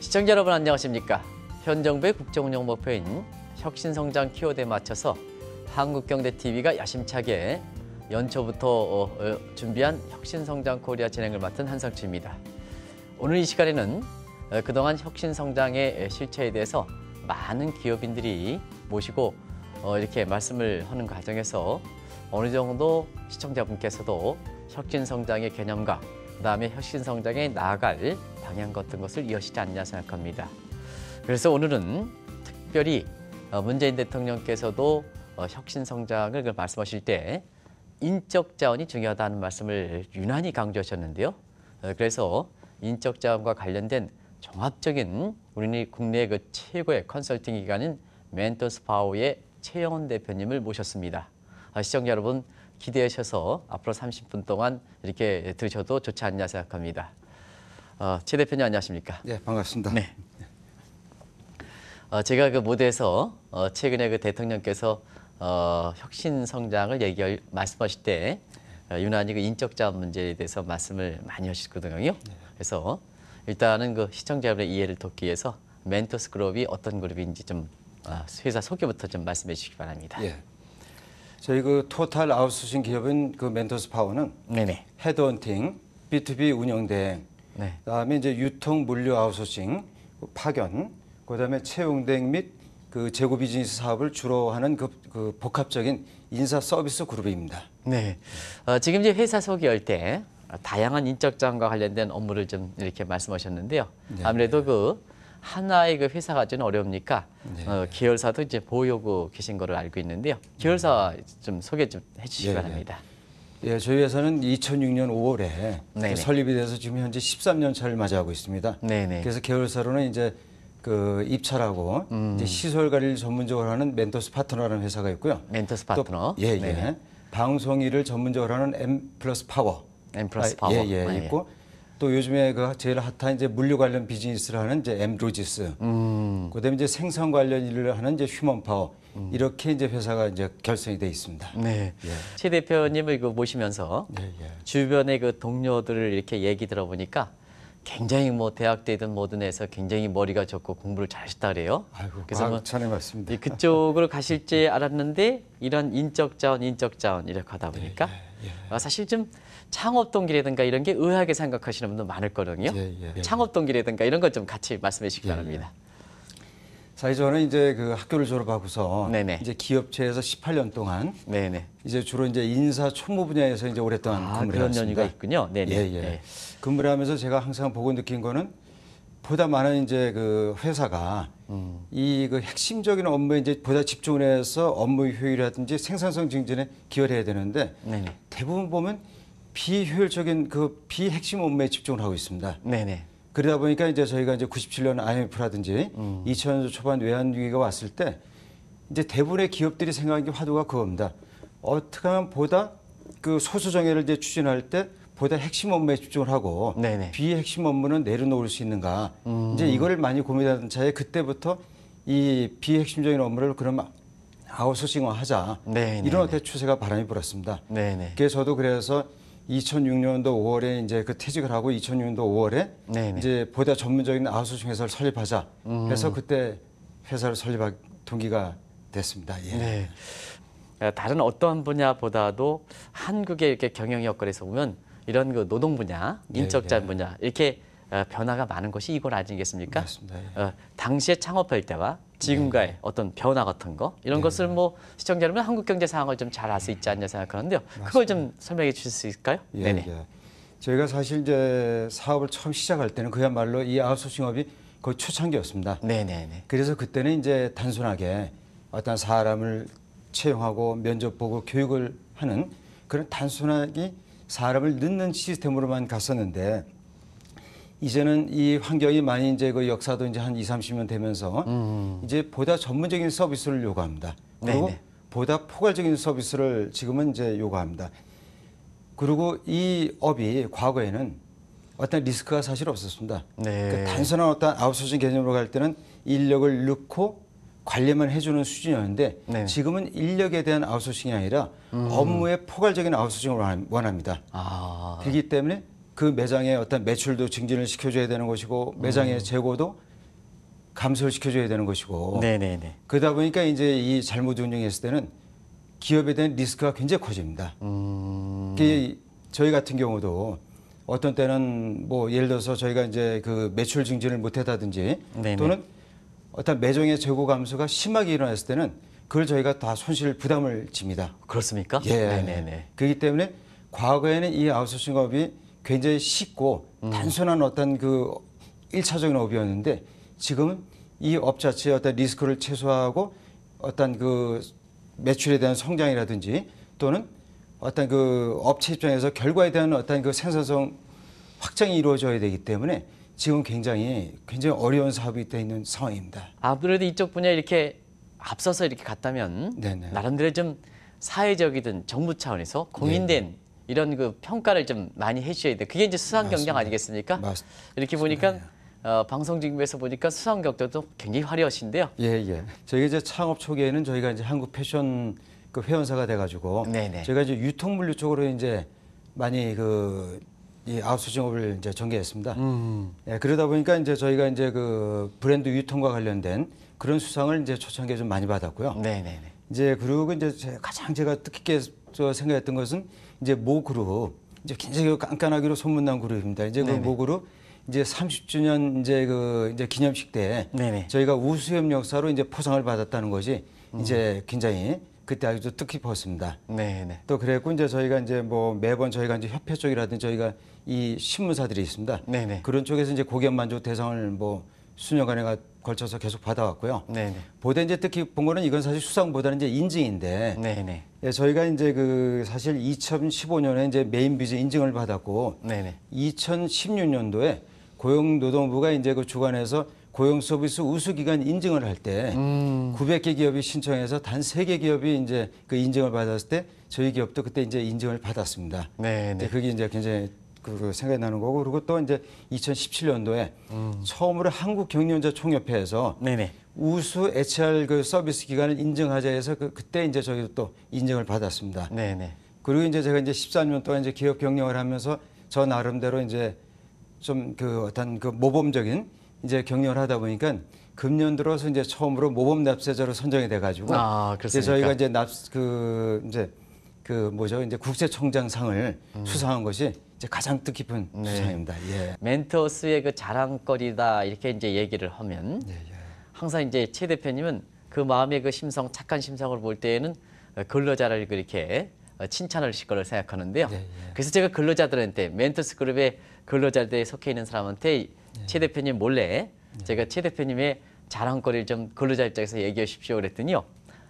시청자 여러분 안녕하십니까? 현 정부의 국정운영 목표인 혁신성장 키워드에 맞춰서 한국경제TV가 야심차게 연초부터 어, 어, 준비한 혁신성장 코리아 진행을 맡은 한상추입니다. 오늘 이 시간에는 어, 그동안 혁신성장의 실체에 대해서 많은 기업인들이 모시고 이렇게 말씀을 하는 그 과정에서 어느 정도 시청자분께서도 혁신성장의 개념과 그다음에 혁신성장에 나아갈 방향 같은 것을 이어지지 않냐 생각합니다. 그래서 오늘은 특별히 어, 문재인 대통령께서도 어, 혁신 성장을 그 말씀하실 때 인적 자원이 중요하다는 말씀을 유난히 강조하셨는데요. 어, 그래서 인적 자원과 관련된 종합적인 우리 국내 그 최고의 컨설팅 기관인 멘토스 파워의 최영원 대표님을 모셨습니다. 아, 시청자 여러분 기대하셔서 앞으로 30분 동안 이렇게 들으셔도 좋지 않냐 생각합니다. 어, 최 대표님 안녕하십니까? 네, 반갑습니다. 네. 어, 제가 그 무대에서 어, 최근에 그 대통령께서 어, 혁신 성장을 얘기 말씀하실 때 어, 유난히 그 인적 자원 문제에 대해서 말씀을 많이 하시거든요. 네. 그래서 일단은 그 시청자 분의 이해를 돕기 위해서 멘토스 그룹이 어떤 그룹인지 좀 어, 회사 소개부터 좀 말씀해 주시기 바랍니다. 예. 저희 그 토탈 아웃소싱 기업인 그 멘토스 파워는 네네. 헤드헌팅, B2B 운영 대행, 네. 그다음에 이제 유통 물류 아웃소싱, 파견, 그다음에 채용대행 및그 재고 비즈니스 사업을 주로 하는 그, 그 복합적인 인사 서비스 그룹입니다. 네. 어, 지금 이제 회사 소개할 때 다양한 인적 자원과 관련된 업무를 좀 이렇게 말씀하셨는데요. 네. 아무래도 그 하나의 그 회사가 좀 어려우니까 네. 어, 계열사도 이제 보유하고 계신 거를 알고 있는데요. 계열사 좀 소개 좀 해주시기 네. 바랍니다. 예, 저희 회사는 2006년 5월에 그 네네. 설립이 돼서 지금 현재 13년 차를 맞이하고 있습니다. 네네. 그래서 계열사로는 이제 그 입찰하고 음. 이제 시설 관리를 전문적으로 하는 멘토스 파트너라는 회사가 있고요. 멘토스 파트너. 또, 예, 예. 네네. 방송 일을 전문적으로 하는 M 플러스 파워. M 플러스 아, 파워. 예, 예, 아, 예. 있고 또 요즘에 그 제일 핫한 이제 물류 관련 비즈니스를 하는 이제 엠로지스, 음. 그다음에 이제 생산 관련 일을 하는 이제 휴먼 파워 음. 이렇게 이제 회사가 이제 결성이 돼 있습니다. 네. 예. 최 대표님을 그 모시면서 예, 예. 주변의 그 동료들을 이렇게 얘기 들어보니까 굉장히 뭐 대학 때든 뭐든 해서 굉장히 머리가 좋고 공부를 잘했다 그래요. 아이고, 그래서 뭐 아, 천에 맞습니다. 그쪽으로 가실지 알았는데 이런 인적 자원, 인적 자원 이렇게 하다 보니까 예, 예, 예. 아, 사실 좀 창업 동기라든가 이런 게 의하게 생각하시는 분들 많을 거든요. 예, 예, 예. 창업 동기라든가 이런 것 좀 같이 말씀해 주시기 바랍니다. 사실 저는 이제 그 학교를 졸업하고서 네네. 이제 기업체에서 18년 동안 네네. 이제 주로 이제 인사 총무 분야에서 이제 오랫동안 아, 근무를 했습니다. 그런 연유가 있군요. 네네. 예, 예. 네. 근무를 하면서 제가 항상 보고 느낀 거는 보다 많은 이제 그 회사가 음. 이그 핵심적인 업무에 이제 보다 집중을 해서 업무 효율이라든지 생산성 증진에 기여를 해야 되는데 네네. 대부분 보면 비효율적인 그 비핵심 업무에 집중을 하고 있습니다. 네네. 네. 그러다 보니까 이제 저희가 이제 97년 IMF라든지 음. 2000년 초반 외환위기가 왔을 때 이제 대부분의 기업들이 생각한 게 화두가 그겁니다. 어떻게 하면 보다 그 소수 정예를 이제 추진할 때 보다 핵심 업무에 집중을 하고 네네. 비핵심 업무는 내려놓을 수 있는가 음. 이제 이걸 많이 고민하던 차에 그때부터 이 비핵심적인 업무를 그럼 아웃소싱화하자 네네. 이런 어떤 추세가 바람이 불었습니다. 네네. 그래서 저도 그래서 2006년도 5월에 이제 그 퇴직을 하고 2006년도 5월에 네네. 이제 보다 전문적인 아웃소싱 회사를 설립하자 음. 해서 그때 회사를 설립할 동기가 됐습니다. 예. 네. 다른 어떤 분야보다도 한국의 이렇게 경영 역할에서 보면 이런 그 노동 분야, 네, 인적자 네, 분야 이렇게 어, 변화가 많은 것이 이걸 아니겠습니까? 맞습니다. 네. 어, 당시에 창업할 때와 지금과의 네. 어떤 변화 같은 거 이런 네. 것을 뭐 시청자 여러분 한국 경제 상황을 좀 잘 알 수 있지 않냐 생각하는데요. 맞습니다. 그걸 좀 설명해 주실 수 있을까요? 예, 네네. 예. 저희가 사실 이제 사업을 처음 시작할 때는 그야말로 이 아웃소싱업이 거의 초창기였습니다. 네네네. 그래서 그때는 이제 단순하게 어떤 사람을 채용하고 면접 보고 교육을 하는 그런 단순하게 사람을 넣는 시스템으로만 갔었는데 이제는 이 환경이 많이 이제 그 역사도 이제 한 2, 30년 되면서 음. 이제 보다 전문적인 서비스를 요구합니다. 그리고 네네. 네. 보다 포괄적인 서비스를 지금은 이제 요구합니다. 그리고 이 업이 과거에는 어떤 리스크가 사실 없었습니다. 네. 그러니까 단순한 어떤 아웃소싱 개념으로 갈 때는 인력을 넣고 관리만 해주는 수준이었는데 네. 지금은 인력에 대한 아웃소싱이 아니라 음. 업무의 포괄적인 아웃소싱을 원합니다. 아. 그렇기 때문에 그 매장의 어떤 매출도 증진을 시켜줘야 되는 것이고 매장의 음. 재고도 감소를 시켜줘야 되는 것이고 네네네. 그러다 보니까 이제 이 잘못 운영했을 때는 기업에 대한 리스크가 굉장히 커집니다. 음. 그 저희 같은 경우도 어떤 때는 뭐 예를 들어서 저희가 이제 그 매출 증진을 못했다든지 네네. 또는 어떤 매종의 재고 감소가 심하게 일어났을 때는 그걸 저희가 다 손실 부담을 집니다. 그렇습니까? 예. 네네네. 그렇기 때문에 과거에는 이 아웃소싱 업이 굉장히 쉽고 음. 단순한 어떤 그 일차적인 업이었는데 지금은 이 업 자체의 어떤 리스크를 최소화하고 어떤 그 매출에 대한 성장이라든지 또는 어떤 그 업체 입장에서 결과에 대한 어떤 그 생산성 확장이 이루어져야 되기 때문에 지금 굉장히 굉장히 어려운 사업이 되어 있는 상황입니다. 아무래도 이쪽 분야 이렇게 앞서서 이렇게 갔다면 네네. 나름대로 좀 사회적이든 정부 차원에서 공인된 네네. 이런 그 평가를 좀 많이 해주셔야 돼. 그게 이제 수상 경력 아니겠습니까? 맞 이렇게 보니까 어, 방송 직에서 보니까 수상 경력도 굉장히 화려하신데요. 예, 예. 저희 이제 창업 초기에는 저희가 이제 한국 패션 그 회원사가 돼가지고 네네. 저희가 이제 유통물류 쪽으로 이제 많이 그이 아웃소싱업을 이제 전개했습니다. 음. 예, 그러다 보니까 이제 저희가 이제 그 브랜드 유통과 관련된 그런 수상을 이제 초창기에 좀 많이 받았고요. 네네네. 이제 그리고 이제 가장 제가 뜻깊게 저 생각했던 것은 이제 모 그룹 이제 굉장히 깐깐하기로 소문난 그룹입니다. 이제 그모 그룹 이제 30주년 이제 그 이제 기념식 때 네네. 저희가 우수협 역사로 이제 포상을 받았다는 것이 음. 이제 굉장히 그때 아주 뜻깊었습니다. 네네. 또 그랬고 이제 저희가 이제 뭐 매번 저희가 이제 협회 쪽이라든지 저희가 이 신문사들이 있습니다. 네네. 그런 쪽에서 이제 고객 만족 대상을 뭐 수년간에가 걸쳐서 계속 받아왔고요. 네네. 보다 이제 특히 본 거는 이건 사실 수상보다는 이제 인증인데 네네. 예, 저희가 이제 그 사실 2015년에 이제 메인 비즈 인증을 받았고 네네. 2016년도에 고용노동부가 이제 그 주관해서 고용 서비스 우수 기관 인증을 할때 음. 900개 기업이 신청해서 단 3개 기업이 이제 그 인증을 받았을 때 저희 기업도 그때 이제 인증을 받았습니다. 네, 그게 이제 굉장히 그 생각이 나는 거고 그리고 또 이제 2017년도에 음. 처음으로 한국 경리원자 총협회에서 네네. 우수 HR 그 서비스 기관을 인증하자 해서 그, 그때 이제 저희도 또 인증을 받았습니다. 네네. 그리고 이제 제가 이제 13년 동안 이제 기업 경영을 하면서 저 나름대로 이제 좀 그 어떤 그 모범적인 이제 경영을 하다 보니까 금년 들어서 이제 처음으로 모범 납세자로 선정이 돼가지고 아, 그래서 저희가 이제 납 그 이제 그 뭐죠 이제 국제총장상을 음. 수상한 것이 이제 가장 뜻깊은 네. 주장입니다. 예. 멘토스의 그 자랑거리다 이렇게 이제 얘기를 하면 예, 예. 항상 이제 최 대표님은 그 마음의 그 심성 착한 심성을 볼 때에는 어, 근로자를 그렇게 어, 칭찬을 하실 거를 생각하는데요. 예, 예. 그래서 제가 근로자들한테 멘토스 그룹의 근로자들에 속해 있는 사람한테 예. 최 대표님 몰래 제가 최 대표님의 자랑거리를 좀 근로자 입장에서 얘기해 주십시오 그랬더니요.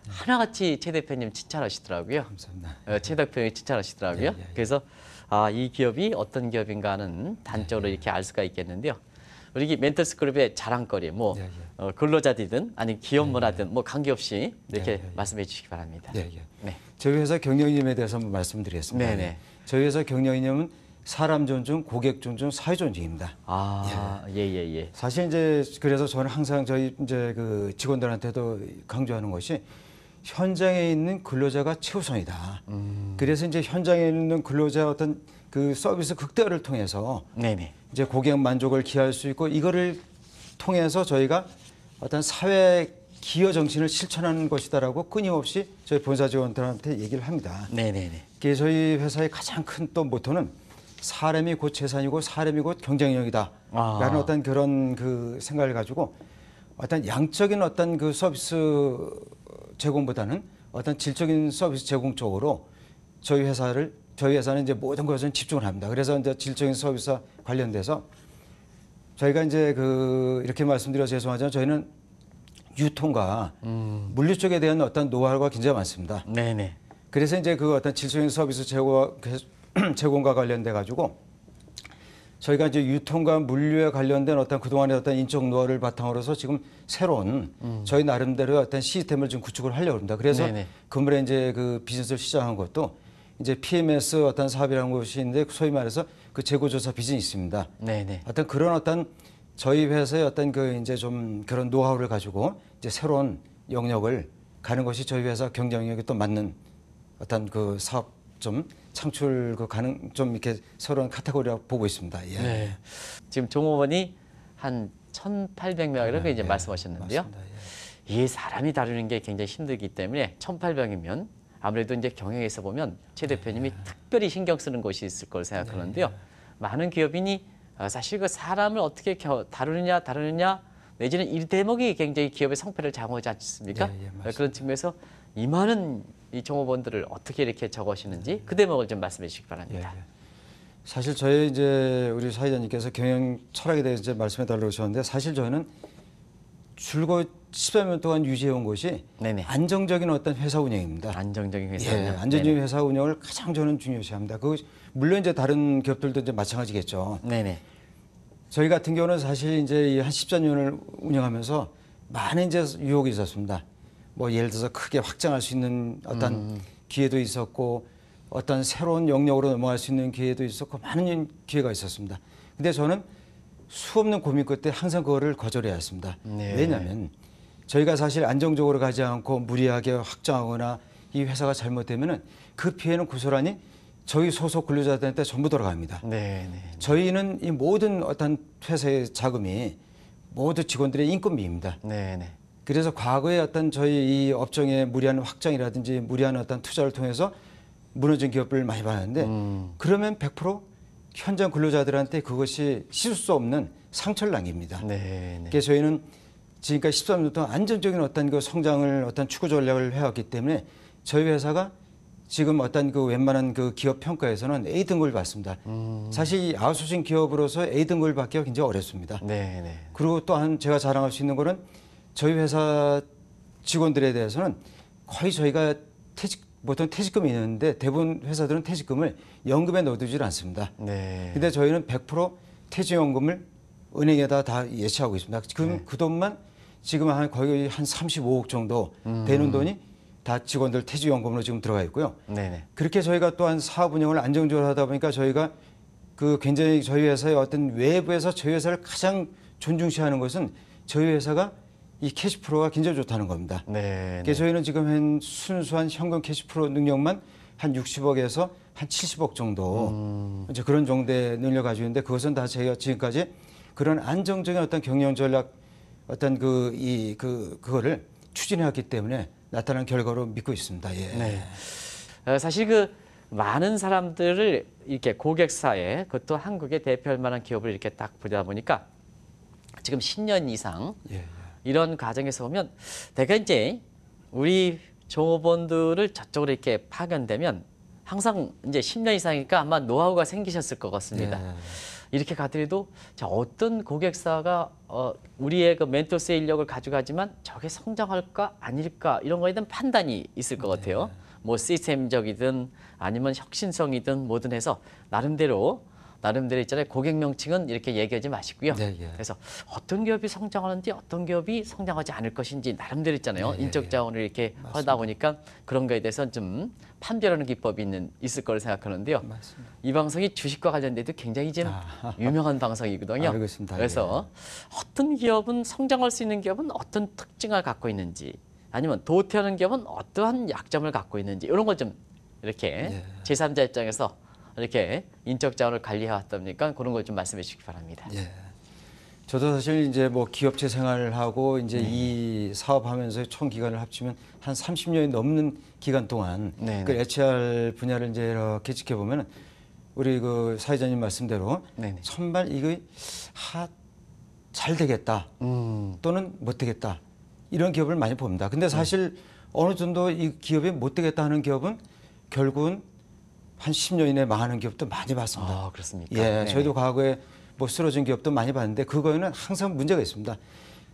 하나같이 최 대표님 칭찬하시더라고요. 감사합니다. 어, 최 대표님 칭찬하시더라고요. 그래서 아, 이 기업이 어떤 기업인가는 단적으로 예, 예. 이렇게 알 수가 있겠는데요. 우리 멘토스 그룹의 자랑거리, 뭐 예, 어, 근로자든 아니 기업 문화든 뭐 관계없이 이렇게 말씀해 주시기 바랍니다. 네. 저희 회사 경영이념에 대해서 한번 말씀드리겠습니다. 네네. 네. 저희 회사 경영이념은 사람 존중, 고객 존중, 사회 존중입니다. 아, 예, 예, 예. 사실 이제 그래서 저는 항상 저희 이제 그 직원들한테도 강조하는 것이 현장에 있는 근로자가 최우선이다. 음. 그래서 이제 현장에 있는 근로자 어떤 그 서비스 극대화를 통해서 네네. 이제 고객 만족을 기할 수 있고 이거를 통해서 저희가 어떤 사회 기여 정신을 실천하는 것이다라고 끊임없이 저희 본사 직원들한테 얘기를 합니다. 네네네. 그게 저희 회사의 가장 큰 또 모토는 사람이 곧 재산이고 사람이 곧 경쟁력이다라는 아. 어떤 그런 그 생각을 가지고 어떤 양적인 어떤 그 서비스 제공보다는 어떤 질적인 서비스 제공 쪽으로 저희 회사를 저희 회사는 이제 모든 것에 집중을 합니다. 그래서 이제 질적인 서비스와 관련돼서 저희가 이제 그 이렇게 말씀드려 죄송하지만 저희는 유통과 음. 물류 쪽에 대한 어떤 노하우가 굉장히 많습니다. 네네. 그래서 이제 그 어떤 질적인 서비스 제공, 제공과 관련돼 가지고 저희가 이제 유통과 물류에 관련된 어떤 그동안의 어떤 인적 노하우를 바탕으로서 지금 새로운 음. 저희 나름대로 어떤 시스템을 좀 구축을 하려고 합니다. 그래서 네물에 이제 그 비즈니스를 시작한 것도 이제 PMS 어떤 사업이라는 것이 있는데 소위 말해서 그 재고조사 비즈니스입니다. 네네. 어떤 그런 어떤 저희 회사의 어떤 그 이제 좀 그런 노하우를 가지고 이제 새로운 영역을 가는 것이 저희 회사 경쟁력에 또 맞는 어떤 그 사업 좀 창출 그 가능 좀 이렇게 서로 는카테고리라 보고 있습니다. 예. 네. 지금 종업원이 한 1,800명 이렇게 네, 이제 예, 말씀하셨는데요. 예. 이 사람이 다루는 게 굉장히 힘들기 때문에 1,800이면 아무래도 이제 경영에서 보면 최 네. 대표님이 예. 특별히 신경 쓰는 곳이 있을 걸 생각하는데요. 네. 많은 기업인이 어, 사실 그 사람을 어떻게 다루느냐 다루느냐 내지는 일 대목이 굉장히 기업의 성패를 좌우하지 않습니까? 예, 예, 그런 측면에서 이만은 이종업원들을 어떻게 이렇게 적으시는지 그 대목을 좀 말씀해 주시기 바랍니다. 예, 예, 사실 저희 이제 우리 사회자님께서 경영 철학에 대해서 이제 말씀해 달라고 하셨는데 사실 저는 줄곧 10여 년 동안 유지해온 것이 네네. 안정적인 어떤 회사 운영입니다. 안정적인 회사 예, 운영. 예, 안정적인 네네. 회사 운영을 가장 저는 중요시합니다. 그 물론 이제 다른 기업들도 이제 마찬가지겠죠. 네네. 저희 같은 경우는 사실 이제 한 14년을 운영하면서 많은 이제 유혹이 있었습니다. 뭐 예를 들어서 크게 확장할 수 있는 어떤 음. 기회도 있었고 어떤 새로운 영역으로 넘어갈 수 있는 기회도 있었고 많은 기회가 있었습니다. 근데 저는 수없는 고민 끝에 항상 그거를 거절해야 했습니다. 네. 왜냐하면 저희가 사실 안정적으로 가지 않고 무리하게 확장하거나 이 회사가 잘못되면은 그 피해는 고스란히 저희 소속 근로자들한테 전부 돌아갑니다. 네, 네, 네. 저희는 이 모든 어떤 회사의 자금이 모두 직원들의 인건비입니다. 네, 네. 그래서 과거에 어떤 저희 이 업종의 무리한 확장이라든지 무리한 어떤 투자를 통해서 무너진 기업을 많이 봤는데 음. 그러면 100% 현장 근로자들한테 그것이 씻을 수 없는 상처를 남깁니다. 네, 네. 그래서 저희는 지금까지 13년 동안 안정적인 어떤 그 성장을 어떤 추구 전략을 해왔기 때문에 저희 회사가 지금 어떤 그 웬만한 그 기업 평가에서는 A 등급을 받습니다. 음. 사실 아웃소싱 기업으로서 A 등급을 받기가 굉장히 어렵습니다. 네, 네. 그리고 또한 제가 자랑할 수 있는 거는 저희 회사 직원들에 대해서는 거의 저희가 퇴직 보통 퇴직금이 있는데 대부분 회사들은 퇴직금을 연금에 넣어두질 않습니다. 네. 근데 저희는 100% 퇴직연금을 은행에다 다 예치하고 있습니다. 지금 네. 그 돈만 지금 한 거의 한 35억 정도 음. 되는 돈이 다 직원들 퇴직연금으로 지금 들어가 있고요. 네네. 네. 그렇게 저희가 또한 사업 운영을 안정적으로 하다 보니까 저희가 그 굉장히 저희 회사의 어떤 외부에서 저희 회사를 가장 존중시하는 것은 저희 회사가 이 캐시프로가 굉장히 좋다는 겁니다. 네. 그래서 네. 저희는 지금 순수한 현금 캐시프로 능력만 한 60억에서 한 70억 정도 음. 이제 그런 정도의 능력 가지고 있는데 그것은 다 저희가 지금까지 그런 안정적인 어떤 경영 전략 어떤 그 이 그 그, 그거를 추진해왔기 때문에 나타난 결과로 믿고 있습니다. 예. 네. 어, 사실 그 많은 사람들을 이렇게 고객사에 그것도 한국의 대표할 만한 기업을 이렇게 딱 보다 보니까 지금 10년 이상. 예. 이런 과정에서 보면 대개 이제 우리 조업원들을 저쪽으로 이렇게 파견되면 항상 이제 10년 이상이니까 아마 노하우가 생기셨을 것 같습니다. 네. 이렇게 가더라도 자, 어떤 고객사가 어, 우리의 그 멘토스의 인력을 가져가지만 저게 성장할까 아닐까 이런 거에 대한 판단이 있을 것 같아요. 네. 뭐 시스템적이든 아니면 혁신성이든 뭐든 해서 나름대로 나름대로 있잖아요. 고객 명칭은 이렇게 얘기하지 마시고요. 네, 예. 그래서 어떤 기업이 성장하는지 어떤 기업이 성장하지 않을 것인지 나름대로 있잖아요. 네, 예, 인적 예. 자원을 이렇게 하다 보니까 그런 거에 대해서 좀 판별하는 기법이 있는 있을 거를 생각하는데요. 맞습니다. 이 방송이 주식과 관련돼도 굉장히 지 아, 유명한 방송이거든요. 알겠습니다. 그래서 예. 어떤 기업은 성장할 수 있는 기업은 어떤 특징을 갖고 있는지 아니면 도태하는 기업은 어떠한 약점을 갖고 있는지 이런 걸 좀 이렇게 예. 제3자 입장에서 이렇게 인적 자원을 관리해왔답니까 그런 걸 좀 말씀해 주시기 바랍니다. 예. 저도 사실 이제 뭐 기업체 생활하고 이제 네. 이 사업하면서 총 기간을 합치면 한 30년이 넘는 기간 동안 네. 네. 그 HR 분야를 이제 이렇게 지켜보면 우리 그 사회자님 말씀대로 네, 네. 선발 이거 하, 잘 되겠다 음. 또는 못 되겠다 이런 기업을 많이 봅니다. 근데 네. 사실 어느 정도 이 기업이 못 되겠다 하는 기업은 결국은 한 10년 이내 망하는 기업도 많이 봤습니다. 아, 그렇습니까? 예, 네 저희도 과거에 뭐 쓰러진 기업도 많이 봤는데 그거에는 항상 문제가 있습니다.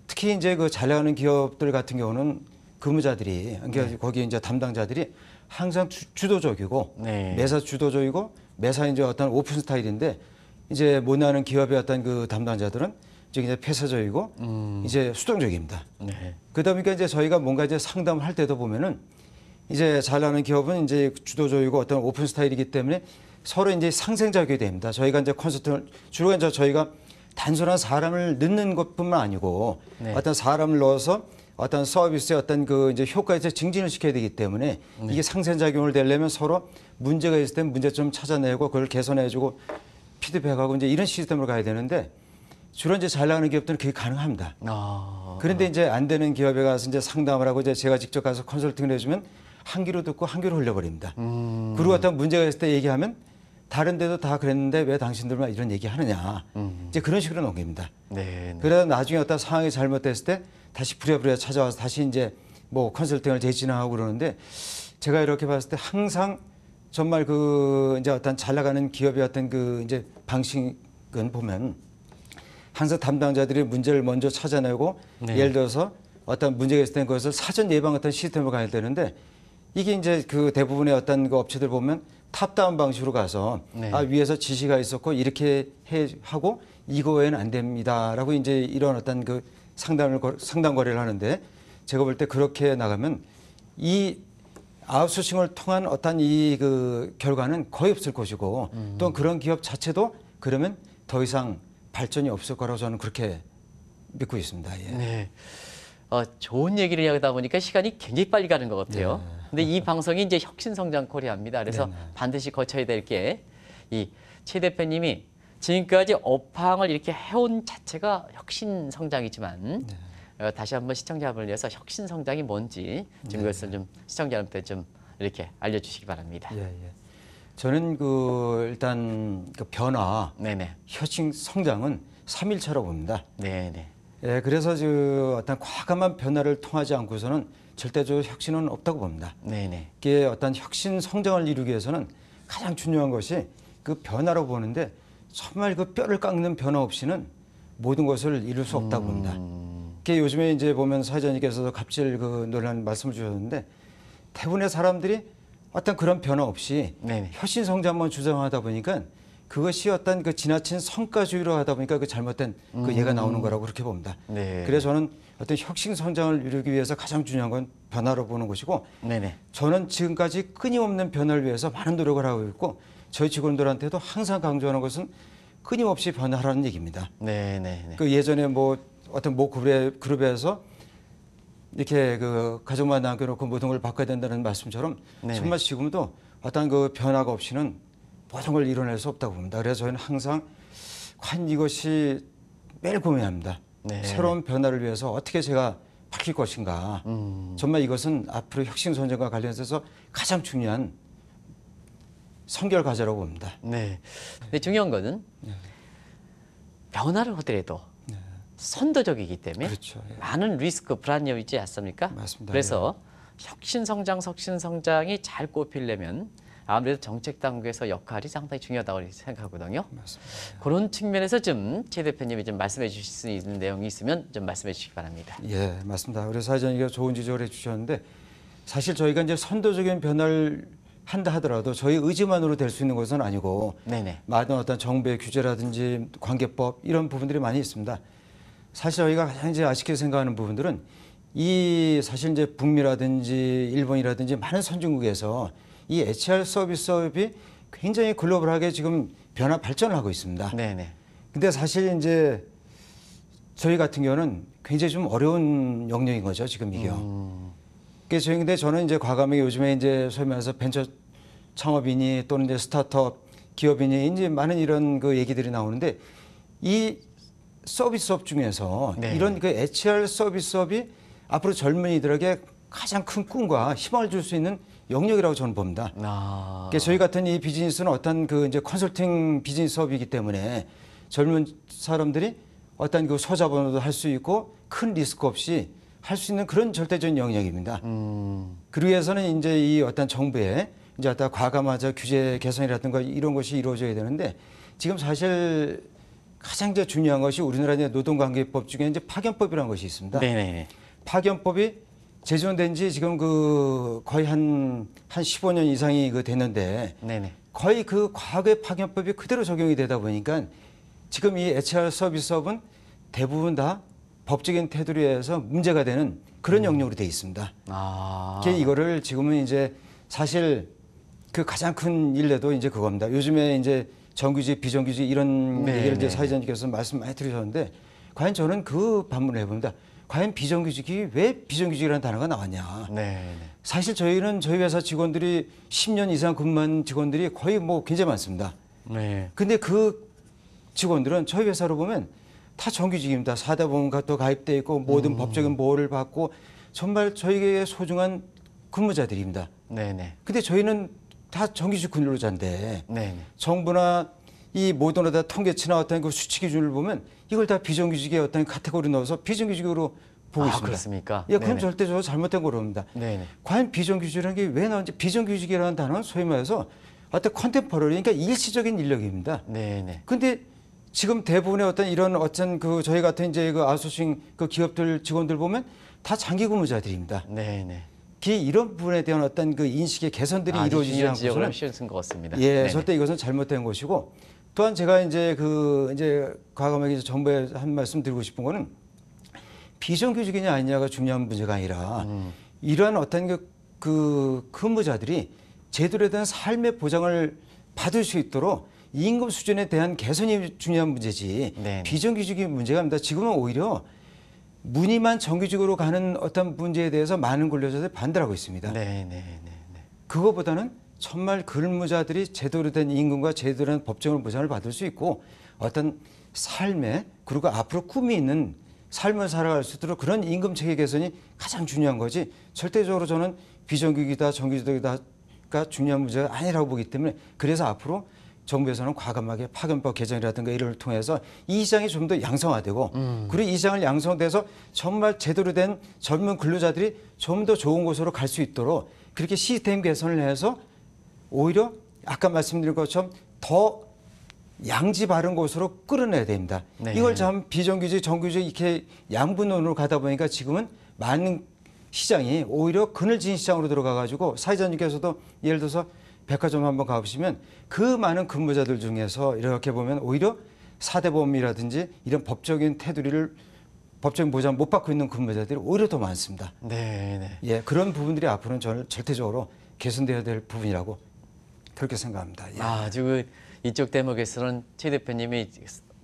특히 이제 그 잘 나가는 기업들 같은 경우는 근무자들이 그러니까 네. 거기 이제 담당자들이 항상 주, 도적이고 네. 매사 주도적이고 매사 이제 어떤 오픈 스타일인데 이제 못 나는 기업의 어떤 그 담당자들은 이제 그냥 폐쇄적이고 음. 이제 수동적입니다. 네. 그러다 보니까 이제 저희가 뭔가 이제 상담을 할 때도 보면은 이제 잘나는 기업은 이제 주도적이고 어떤 오픈 스타일이기 때문에 서로 이제 상생작용이 됩니다. 저희가 이제 콘서트를 주로 이제 저희가 단순한 사람을 넣는 것뿐만 아니고 네. 어떤 사람을 넣어서 어떤 서비스의 어떤 그 이제 효과에서 증진을 시켜야 되기 때문에 네. 이게 상생작용을 되려면 서로 문제가 있을 땐 문제점 찾아내고 그걸 개선해주고 피드백하고 이제 이런 시스템으로 가야 되는데 주로 이제 잘 나가는 기업들은 그게 가능합니다. 아, 그런데 아. 이제 안 되는 기업에 가서 이제 상담을 하고 이제 제가 직접 가서 컨설팅을 해주면 한 귀로 듣고 한 귀로 흘려버립니다. 음. 그리고 어떤 문제가 있을 때 얘기하면 다른 데도 다 그랬는데 왜 당신들만 이런 얘기 하느냐. 음. 이제 그런 식으로 넘깁니다. 네, 네. 그래다 나중에 어떤 상황이 잘못됐을 때 다시 부랴부랴 찾아와서 다시 이제 뭐 컨설팅을 재진행하고 그러는데 제가 이렇게 봤을 때 항상 정말 그 이제 어떤 잘 나가는 기업의 어떤 그 이제 방식은 보면 항상 담당자들이 문제를 먼저 찾아내고 네. 예를 들어서 어떤 문제가 있을 땐 그것을 사전 예방 같은 시스템을 가야 되는데 이게 이제 그 대부분의 어떤 그 업체들 보면 탑다운 방식으로 가서 네. 아 위에서 지시가 있었고 이렇게 해 하고 이거 외에는 안 됩니다라고 이제 이런 어떤 그 상담을 상담 거래를 하는데 제가 볼 때 그렇게 나가면 이 아웃소싱을 통한 어떤 이 그 결과는 거의 없을 것이고 음. 또 그런 기업 자체도 그러면 더 이상 발전이 없을 거라고 저는 그렇게 믿고 있습니다. 예. 네. 어, 좋은 얘기를 하다 보니까 시간이 굉장히 빨리 가는 것 같아요. 네. 근데 이 방송이 이제 혁신성장 코리아입니다. 그래서 네, 네. 반드시 거쳐야 될 게 이 최 대표님이 지금까지 업황을 이렇게 해온 자체가 혁신성장이지만 네. 어, 다시 한번 시청자분을 위해서 혁신성장이 뭔지 지금 네. 그것을 좀 시청자 분러분께좀 이렇게 알려주시기 바랍니다. 예, 예, 저는 그 일단 그 변화, 네네. 혁신 성장은 삼일차로 봅니다. 네네. 예, 그래서 그 어떤 과감한 변화를 통하지 않고서는 절대적으로 혁신은 없다고 봅니다. 네네. 이게 어떤 혁신 성장을 이루기 위해서는 가장 중요한 것이 그 변화로 보는데 정말 그 뼈를 깎는 변화 없이는 모든 것을 이룰 수 없다고 봅니다. 음... 이게 요즘에 이제 보면 사회자님께서도 갑질 그 논란 말씀을 주셨는데 대부분의 사람들이 어떤 그런 변화 없이 혁신 성장만 주장하다 보니까 그것이 어떤 그 지나친 성과주의로 하다 보니까 그 잘못된 그 예가 음. 나오는 거라고 그렇게 봅니다. 네. 그래서 저는 어떤 혁신 성장을 이루기 위해서 가장 중요한 건 변화로 보는 것이고 네네. 저는 지금까지 끊임없는 변화를 위해서 많은 노력을 하고 있고 저희 직원들한테도 항상 강조하는 것은 끊임없이 변화하라는 얘기입니다. 네네. 네, 네. 그 예전에 뭐 어떤 모 그룹에서 이렇게 그 가족만 남겨놓고 모든 걸 바꿔야 된다는 말씀처럼 네네. 정말 지금도 어떤 그 변화가 없이는 모든 걸 이뤄낼 수 없다고 봅니다. 그래서 저희는 항상 관 이것이 매일 고민합니다. 네. 새로운 변화를 위해서 어떻게 제가 바뀔 것인가. 음. 정말 이것은 앞으로 혁신 선전과 관련해서 가장 중요한 선결 과제라고 봅니다. 네. 근데 중요한 거는 네. 변화를 하더라도 네. 선도적이기 때문에 그렇죠. 예. 많은 리스크 불안념 있지 않습니까? 맞습니다. 그래서 예. 혁신 성장, 혁신 성장이 잘 꼽히려면 아무래도 정책 당국에서 역할이 상당히 중요하다고 생각하거든요. 맞습니다. 그런 측면에서 좀 최 대표님이 좀 말씀해 주실 수 있는 내용이 있으면 좀 말씀해 주시기 바랍니다. 예, 맞습니다. 우리 사회님께서 좋은 지적을 해주셨는데 사실 저희가 이제 선도적인 변화를 한다 하더라도 저희 의지만으로 될 수 있는 것은 아니고 네네. 많은 어떤 정부의 규제라든지 관계법 이런 부분들이 많이 있습니다. 사실 저희가 가장 이제 아쉽게 생각하는 부분들은 이 사실 이제 북미라든지 일본이라든지 많은 선진국에서 이 HR 서비스 업이 굉장히 글로벌하게 지금 변화 발전을 하고 있습니다. 네네. 네. 근데 사실 이제 저희 같은 경우는 굉장히 좀 어려운 영역인 거죠 지금 이게 음. 그게 저희 근데 저는 이제 과감하게 요즘에 이제 소위 말해서 벤처 창업인이 또는 이제 스타트업 기업인이 이제 많은 이런 그 얘기들이 나오는데 이 서비스업 중에서 네. 이런 그 HR 서비스업이 앞으로 젊은이들에게 가장 큰 꿈과 희망을 줄 수 있는 영역이라고 저는 봅니다. 아. 그러니까 저희 같은 이 비즈니스는 어떤 그 이제 컨설팅 비즈니스 업이기 때문에 젊은 사람들이 어떤 그 소자본으로도 할 수 있고 큰 리스크 없이 할 수 있는 그런 절대적인 영역입니다. 음. 그러기 위해서는 이제 이 어떤 정부의 이제 어떤 과감하자 규제 개선이라든가 뭐 이런 것이 이루어져야 되는데 지금 사실 가장 중요한 것이 우리나라의 노동관계법 중에 이제 파견법이라는 것이 있습니다. 네네. 파견법이 재지된지 지금 그 거의 한, 한 15년 이상이 그 됐는데 네네. 거의 그 과거의 파견법이 그대로 적용이 되다 보니까 지금 이 HR 서비스업은 대부분 다 법적인 테두리에서 문제가 되는 그런 음. 영역으로 돼 있습니다. 아. 그게 이거를 지금은 이제 사실 그 가장 큰 일례도 이제 그겁니다. 요즘에 이제 정규직, 비정규직 이런 네, 얘기를 이제 네, 네. 사회자님께서 말씀 많이 들으셨는데 과연 저는 그 반문을 해봅니다. 과연 비정규직이 왜 비정규직이라는 단어가 나왔냐. 네. 네. 사실 저희는 저희 회사 직원들이 10년 이상 근무한 직원들이 거의 뭐 굉장히 많습니다. 네. 근데 그 직원들은 저희 회사로 보면 다 정규직입니다. 사다 보험과 또 가입돼 있고 모든 음. 법적인 보호를 받고 정말 저희에게 소중한 근무자들입니다. 네네. 네. 근데 저희는 다 정규직 근로자인데 네네. 네. 정부나 이 모든 어떤 통계치나 어떤 그 수치 기준을 보면 이걸 다 비정규직의 어떤 카테고리 넣어서 비정규직으로 보고 아, 있습니다. 그렇습니까? 예, 그럼 절대적 잘못된 거랍니다. 네네. 과연 비정규직이라는 게 왜 나온지 비정규직이라는 단어는 소위 말해서 어떤 컨템퍼러리 그러니까 일시적인 인력입니다. 네네. 근데 지금 대부분의 어떤 이런 어쩐 그 저희 같은 이제 그아소싱그 기업들 직원들 보면 다 장기 근무자들입니다. 네네. 특 이런 부분에 대한 어떤 그 인식의 개선들이 아, 이루어지지 않고서는 것 같습니다. 예, 네네. 절대 이것은 잘못된 것이고 또한 제가 이제 그 이제 과감하게 이제 정부에 한 말씀 드리고 싶은 거는 비정규직이냐 아니냐가 중요한 문제가 아니라 음. 이러한 어떤 그, 그 근무자들이 제대로 된 삶의 보장을 받을 수 있도록 임금 수준에 대한 개선이 중요한 문제지 네 비정규직이 문제가 아닙니다. 지금은 오히려 무늬만 정규직으로 가는 어떤 문제에 대해서 많은 근로자들이 반대를 하고 있습니다. 네네네. 네, 네, 네. 그거보다는 정말 근무자들이 제대로 된 임금과 제대로 된법정으로보장을 받을 수 있고 어떤 삶에 그리고 앞으로 꿈이 있는 삶을 살아갈 수 있도록 그런 임금 체계 개선이 가장 중요한 거지 절대적으로 저는 비정규직이다 정규직이다가 중요한 문제가 아니라고 보기 때문에 그래서 앞으로 정부에서는 과감하게 파견법 개정이라든가 이런걸 통해서 이 시장이 좀 더 양성화되고 음. 그리고 이 시장을 양성돼서 정말 제대로 된 젊은 근로자들이 좀 더 좋은 곳으로 갈 수 있도록 그렇게 시스템 개선을 해서 오히려 아까 말씀드린 것처럼 더 양지 바른 곳으로 끌어내야 됩니다. 네. 이걸 참 비정규직, 정규직 이렇게 양분론으로 가다 보니까 지금은 많은 시장이 오히려 그늘진 시장으로 들어가가지고 사회자님께서도 예를 들어서 백화점 한번 가보시면 그 많은 근무자들 중에서 이렇게 보면 오히려 사대보험이라든지 이런 법적인 테두리를 법적인 보장 못 받고 있는 근무자들이 오히려 더 많습니다. 네, 네. 예, 그런 부분들이 앞으로는 저 절대적으로 개선되어야될 부분이라고 그렇게 생각합니다. 예. 아, 지금 이쪽 대목에서는 최 대표님이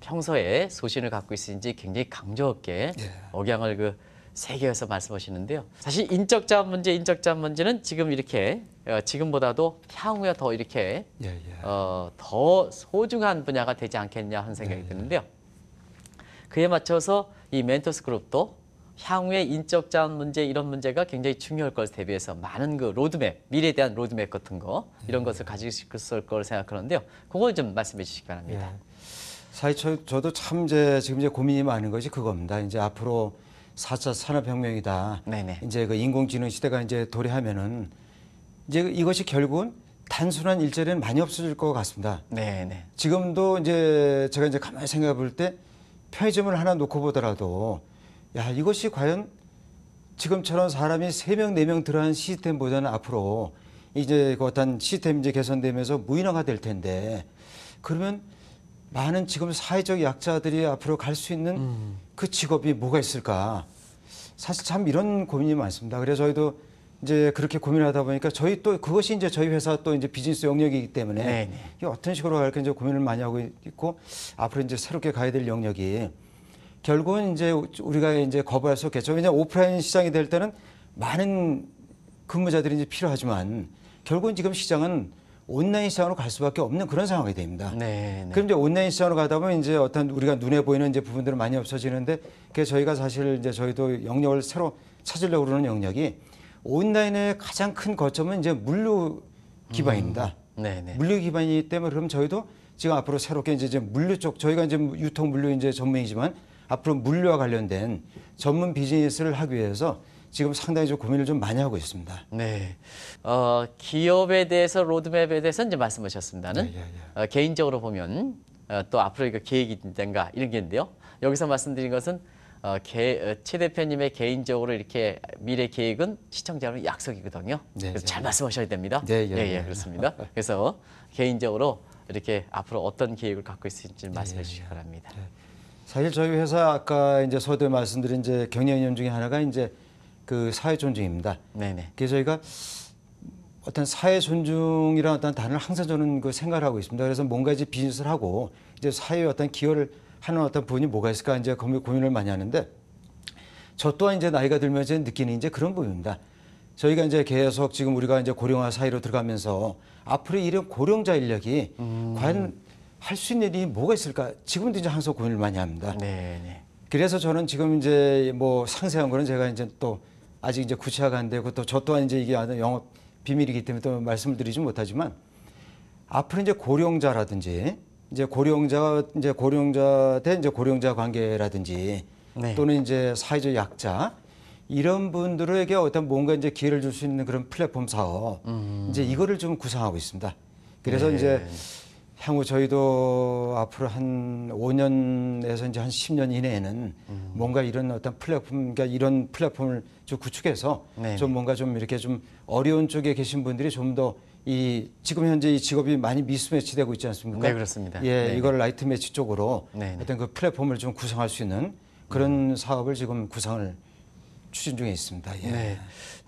평소에 소신을 갖고 있으신지 굉장히 강조 없게 예. 억양을 그 세계에서 말씀하시는데요. 사실 인적 자 문제, 인적 자 문제는 지금 이렇게 어, 지금보다도 향후에 더 이렇게 예, 예. 어, 더 소중한 분야가 되지 않겠냐 하는 생각이 예, 예. 드는데요. 그에 맞춰서 이 멘토스 그룹도 향후의 인적 자원 문제 이런 문제가 굉장히 중요할 것을 대비해서 많은 그 로드맵, 미래에 대한 로드맵 같은 거 이런 음. 것을 가지고 있을걸 생각하는데요. 그걸 좀 말씀해 주시기 바랍니다. 예. 사실 저, 저도 참 이제 지금 이제 고민이 많은 것이 그겁니다. 이제 앞으로 4차 산업혁명이다. 네네. 이제 그 인공지능 시대가 이제 도래하면은 이제 이것이 결국은 단순한 일자리는 많이 없어질 것 같습니다. 네네. 지금도 이제 제가 이제 가만히 생각해 볼 때 편의점을 하나 놓고 보더라도 야 이것이 과연 지금처럼 사람이 3명, 4명 들어간 시스템보다는 앞으로 이제 그 어떤 시스템 이제 개선되면서 무인화가 될 텐데 그러면 많은 지금 사회적 약자들이 앞으로 갈 수 있는 음. 그 직업이 뭐가 있을까? 사실 참 이런 고민이 많습니다. 그래서 저희도 이제 그렇게 고민하다 보니까 저희 또 그것이 이제 저희 회사 또 이제 비즈니스 영역이기 때문에 네네. 네. 이게 어떤 식으로 갈까 이제 고민을 많이 하고 있고 앞으로 이제 새롭게 가야 될 영역이 결국은 이제 우리가 이제 거부할 수 없겠죠. 왜냐 오프라인 시장이 될 때는 많은 근무자들이 이제 필요하지만 결국은 지금 시장은 온라인 시장으로 갈 수밖에 없는 그런 상황이 됩니다. 네, 네. 그럼 이제 온라인 시장으로 가다 보면 이제 어떤 우리가 눈에 보이는 이제 부분들은 많이 없어지는데 그게 저희가 사실 이제 저희도 영역을 새로 찾으려고 그러는 영역이 온라인의 가장 큰 거점은 이제 물류 기반입니다. 음, 네, 네. 물류 기반이기 때문에 그럼 저희도 지금 앞으로 새롭게 이제 물류 쪽 저희가 이제 유통 물류 이제 전문이지만 앞으로 물류와 관련된 전문 비즈니스를 하기 위해서 지금 상당히 좀 고민을 좀 많이 하고 있습니다. 네. 어, 기업에 대해서 로드맵에 대해서 이제 말씀하셨습니다는 네, 네, 네. 어, 개인적으로 보면 어, 또 앞으로 이거 계획이든가 이런 게있데요 여기서 말씀드린 것은 어, 개, 어, 최 대표님의 개인적으로 이렇게 미래 계획은 시청자로 약속이거든요. 네, 그래서 네, 잘 네. 말씀하셔야 됩니다. 네, 예, 예, 예, 예. 그렇습니다. 그래서 개인적으로 이렇게 앞으로 어떤 계획을 갖고 있을지 말씀해 주시기 예. 바랍니다. 사실 저희 회사 아까 이제 서두에 말씀드린 이제 경영 이념 중에 하나가 이제 그 사회 존중입니다. 네네. 그래서 저희가 어떤 사회 존중이라는 어떤 단어를 항상 저는 그 생각을 하고 있습니다. 그래서 뭔가 이제 비즈니스를 하고 이제 사회에 어떤 기여를 하는 어떤 부분이 뭐가 있을까 이제 고민을 많이 하는데 저 또한 이제 나이가 들면서 느끼는 이제 그런 부분입니다. 저희가 이제 계속 지금 우리가 이제 고령화 사회로 들어가면서 앞으로 이런 고령자 인력이 음. 과연 할수 있는 일이 뭐가 있을까? 지금도 이제 항상 고민을 많이 합니다. 네, 네. 그래서 저는 지금 이제 뭐 상세한 거는 제가 이제 또 아직 이제 구체화가 안 되고 또 저 또한 이제 이게 아는 영업 비밀이기 때문에 또 말씀을 드리지 못하지만 앞으로 이제 고령자라든지 이제 고령자 이제 고령자 대 이제 고령자 관계라든지 네. 또는 이제 사회적 약자 이런 분들에게 어떤 뭔가 이제 기회를 줄 수 있는 그런 플랫폼 사업 음. 이제 이거를 좀 구상하고 있습니다. 그래서 네. 이제 향후 저희도 앞으로 한 5년에서 이제 한 10년 이내에는 음. 뭔가 이런 어떤 플랫폼, 그러니까 이런 플랫폼을 좀 구축해서 네네. 좀 뭔가 좀 이렇게 좀 어려운 쪽에 계신 분들이 좀 더 이 지금 현재 이 직업이 많이 미스매치되고 있지 않습니까? 네 그렇습니다. 예, 네네. 네. 이걸 라이트 매치 쪽으로 네네. 어떤 네. 그 플랫폼을 좀 구성할 수 있는 그런 음. 사업을 지금 구상을 추진 중에 있습니다. 예. 네.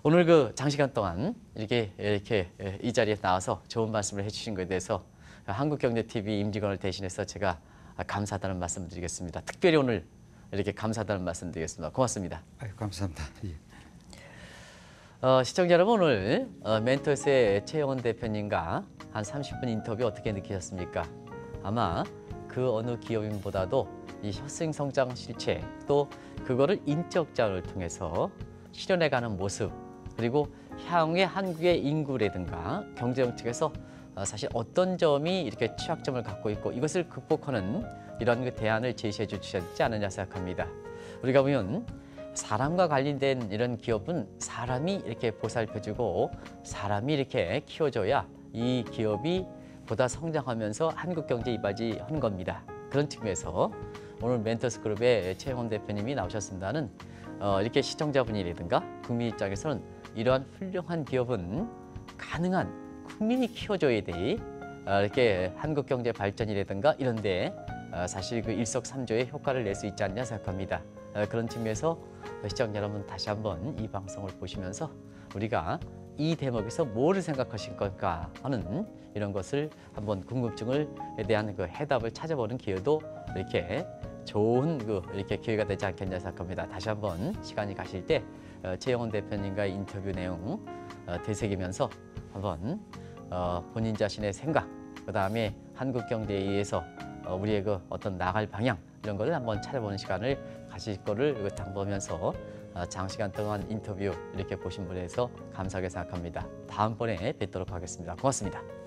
오늘 그 장시간 동안 이렇게 이렇게 예, 이 자리에 나와서 좋은 말씀을 해주신 것에 대해서 한국경제TV 임직원을 대신해서 제가 감사하다는 말씀 드리겠습니다. 특별히 오늘 이렇게 감사하다는 말씀 드리겠습니다. 고맙습니다. 아유, 감사합니다. 예. 어, 시청자 여러분 오늘 어, 멘토스의 최영원 대표님과 한 30분 인터뷰 어떻게 느끼셨습니까? 아마 그 어느 기업인보다도 이 혈생 성장 실체 또 그거를 인적자원을 통해서 실현해가는 모습 그리고 향후에 한국의 인구라든가 경제 정책에서 어, 사실 어떤 점이 이렇게 취약점을 갖고 있고 이것을 극복하는 이런 그 대안을 제시해 주셨지 않느냐 생각합니다. 우리가 보면 사람과 관련된 이런 기업은 사람이 이렇게 보살펴주고 사람이 이렇게 키워줘야 이 기업이 보다 성장하면서 한국 경제에 이바지한 겁니다. 그런 측면에서 오늘 멘토스 그룹의 최영 대표님이 나오셨습니다는 어, 이렇게 시청자분이라든가 국민 입장에서는 이러한 훌륭한 기업은 가능한 국민이 키워줘야 돼. 아, 이렇게 한국 경제 발전이라든가 이런 데 아, 사실 그 일석삼조의 효과를 낼 수 있지 않냐 생각합니다. 아, 그런 측면에서 시청자 여러분 다시 한번 이 방송을 보시면서 우리가 이 대목에서 뭐를 생각하실 걸까 하는 이런 것을 한번 궁금증을 에 대한 그 해답을 찾아보는 기회도 이렇게 좋은 그 이렇게 기회가 되지 않겠냐 생각합니다. 다시 한번 시간이 가실 때 어, 최영원 대표님과의 인터뷰 내용 어, 되새기면서 한번 어, 본인 자신의 생각, 그 다음에 한국 경제에 의해서 어, 우리의 그 어떤 나갈 방향 이런 거를 한번 찾아보는 시간을 가실 거를 당보면서 그 어, 장시간 동안 인터뷰 이렇게 보신 분에서 감사하게 생각합니다. 다음번에 뵙도록 하겠습니다. 고맙습니다.